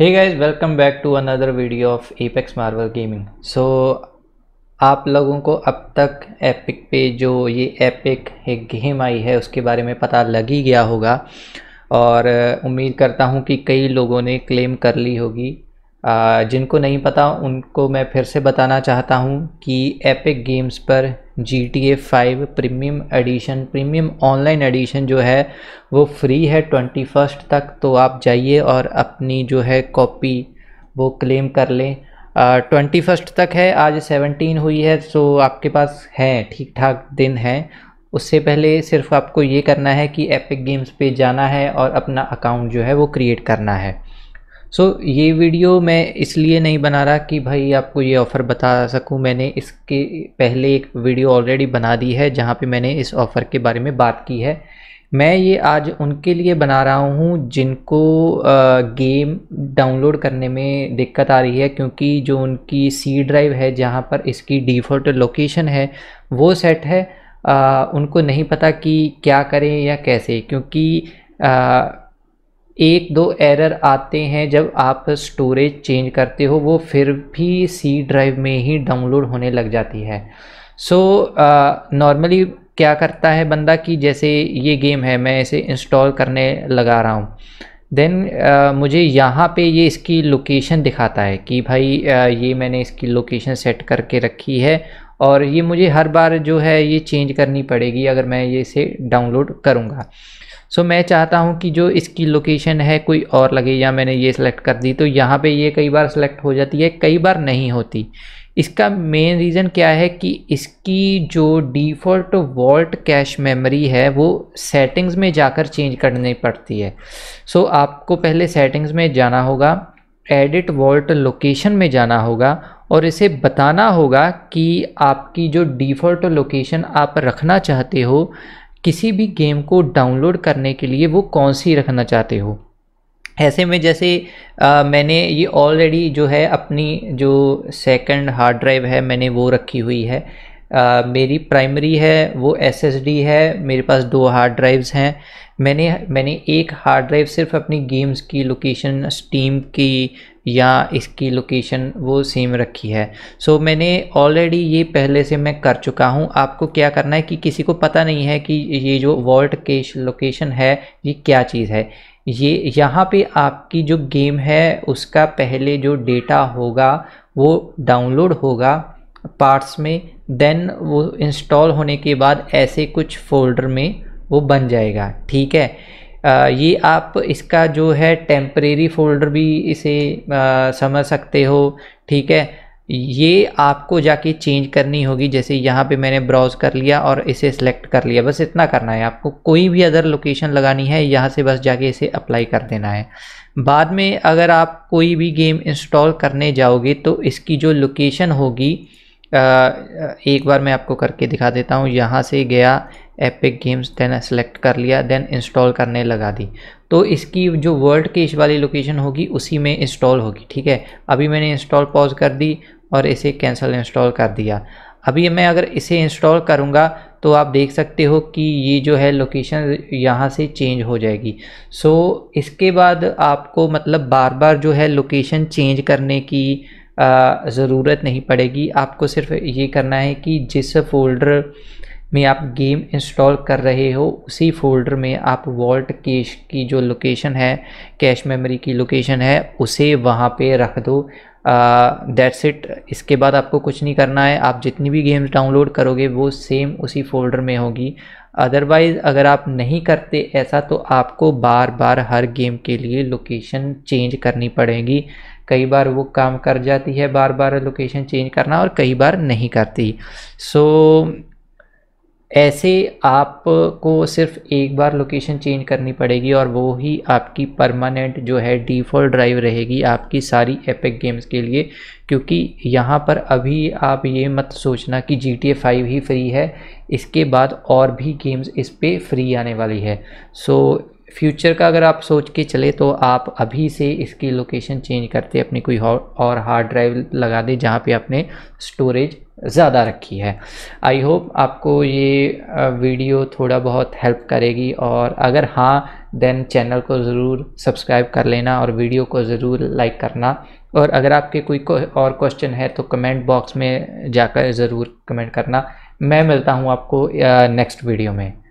hey guys welcome back to another video of Apex Marvel gaming so आप लोगों को अब तक एपिक पे जो ये एपिक एक गेम आई है उसके बारे में पता लग ही गया होगा और उम्मीद करता हूँ कि कई लोगों ने क्लेम कर ली होगी जिनको नहीं पता उनको मैं फिर से बताना चाहता हूँ कि एपिक गेम्स पर G T A five premium edition premium online edition जो है वो फ्री है ट्वेंटी फर्स्ट तक तो आप जाइए और अपनी जो है कॉपी वो क्लेम कर लें ट्वेंटी फर्स्ट तक है आज सेवनटीन हुई है सो आपके पास है ठीक ठाक दिन है उससे पहले सिर्फ आपको ये करना है कि एपिक गेम्स पे जाना है और अपना अकाउंट जो है वो क्रिएट करना है सो so, ये वीडियो मैं इसलिए नहीं बना रहा कि भाई आपको ये ऑफ़र बता सकूं मैंने इसके पहले एक वीडियो ऑलरेडी बना दी है जहां पे मैंने इस ऑफ़र के बारे में बात की है मैं ये आज उनके लिए बना रहा हूं जिनको गेम डाउनलोड करने में दिक्कत आ रही है क्योंकि जो उनकी सी ड्राइव है जहां पर इसकी डिफ़ॉल्ट लोकेशन है वो सेट है आ, उनको नहीं पता कि क्या करें या कैसे क्योंकि आ, एक दो एरर आते हैं जब आप स्टोरेज चेंज करते हो वो फिर भी सी ड्राइव में ही डाउनलोड होने लग जाती है सो so, नॉर्मली uh, क्या करता है बंदा कि जैसे ये गेम है मैं इसे इंस्टॉल करने लगा रहा हूँ देन uh, मुझे यहाँ पे ये इसकी लोकेशन दिखाता है कि भाई uh, ये मैंने इसकी लोकेशन सेट करके रखी है और ये मुझे हर बार जो है ये चेंज करनी पड़ेगी अगर मैं ये इसे डाउनलोड करूँगा सो मैं चाहता हूँ कि जो इसकी लोकेशन है कोई और लगे या मैंने ये सिलेक्ट कर दी तो यहाँ पे ये कई बार सिलेक्ट हो जाती है कई बार नहीं होती इसका मेन रीज़न क्या है कि इसकी जो डिफ़ॉल्ट वॉल्ट कैश मेमोरी है वो सेटिंग्स में जाकर चेंज करनी पड़ती है सो so, आपको पहले सेटिंग्स में जाना होगा एडिट वॉल्ट लोकेशन में जाना होगा और इसे बताना होगा कि आपकी जो डिफ़ॉल्ट लोकेशन आप रखना चाहते हो किसी भी गेम को डाउनलोड करने के लिए वो कौन सी रखना चाहते हो ऐसे में जैसे आ, मैंने ये ऑलरेडी जो है अपनी जो सेकंड हार्ड ड्राइव है मैंने वो रखी हुई है आ, मेरी प्राइमरी है वो एसएसडी है मेरे पास दो हार्ड ड्राइव्स हैं मैंने मैंने एक हार्ड ड्राइव सिर्फ अपनी गेम्स की लोकेशन स्टीम की या इसकी लोकेशन वो सेम रखी है सो so, मैंने ऑलरेडी ये पहले से मैं कर चुका हूँ आपको क्या करना है कि किसी को पता नहीं है कि ये जो वॉल्ट के लोकेशन है ये क्या चीज़ है ये यहाँ पे आपकी जो गेम है उसका पहले जो डेटा होगा वो डाउनलोड होगा पार्ट्स में देन वो इंस्टॉल होने के बाद ऐसे कुछ फोल्डर में वो बन जाएगा ठीक है ये आप इसका जो है टेम्परेरी फोल्डर भी इसे समझ सकते हो ठीक है ये आपको जाके चेंज करनी होगी जैसे यहाँ पे मैंने ब्राउज़ कर लिया और इसे सेलेक्ट कर लिया बस इतना करना है आपको कोई भी अदर लोकेशन लगानी है यहाँ से बस जाके इसे अप्लाई कर देना है बाद में अगर आप कोई भी गेम इंस्टॉल करने जाओगे तो इसकी जो लोकेशन होगी एक बार मैं आपको करके दिखा देता हूँ यहाँ से गया एपिक गेम्स देन सेलेक्ट कर लिया देन इंस्टॉल करने लगा दी तो इसकी जो वर्ल्ड इस वाली लोकेशन होगी उसी में इंस्टॉल होगी ठीक है अभी मैंने इंस्टॉल पॉज कर दी और इसे कैंसिल इंस्टॉल कर दिया अभी मैं अगर इसे इंस्टॉल करूँगा तो आप देख सकते हो कि ये जो है लोकेशन यहाँ से चेंज हो जाएगी सो so, इसके बाद आपको मतलब बार बार जो है लोकेशन चेंज करने की ज़रूरत नहीं पड़ेगी आपको सिर्फ ये करना है कि जिस फोल्डर में आप गेम इंस्टॉल कर रहे हो उसी फोल्डर में आप वॉल्ट कैश की जो लोकेशन है कैश मेमोरी की लोकेशन है उसे वहाँ पे रख दो दैट्स इट इसके बाद आपको कुछ नहीं करना है आप जितनी भी गेम्स डाउनलोड करोगे वो सेम उसी फोल्डर में होगी अदरवाइज़ अगर आप नहीं करते ऐसा तो आपको बार बार हर गेम के लिए लोकेशन चेंज करनी पड़ेगी कई बार वो काम कर जाती है बार बार लोकेशन चेंज करना और कई बार नहीं करती सो so, ऐसे आपको सिर्फ एक बार लोकेशन चेंज करनी पड़ेगी और वो ही आपकी परमानेंट जो है डिफ़ॉल्ट ड्राइव रहेगी आपकी सारी एपिक गेम्स के लिए क्योंकि यहाँ पर अभी आप ये मत सोचना कि जी टी फाइव ही फ्री है इसके बाद और भी गेम्स इस पर फ्री आने वाली है सो फ्यूचर का अगर आप सोच के चले तो आप अभी से इसकी लोकेशन चेंज करते अपनी कोई और हार्ड ड्राइव लगा दें जहाँ पे आपने स्टोरेज ज़्यादा रखी है आई होप आपको ये वीडियो थोड़ा बहुत हेल्प करेगी और अगर हाँ देन चैनल को ज़रूर सब्सक्राइब कर लेना और वीडियो को ज़रूर लाइक करना और अगर आपके कोई को और क्वेश्चन है तो कमेंट बॉक्स में जाकर ज़रूर कमेंट करना मैं मिलता हूँ आपको नेक्स्ट वीडियो में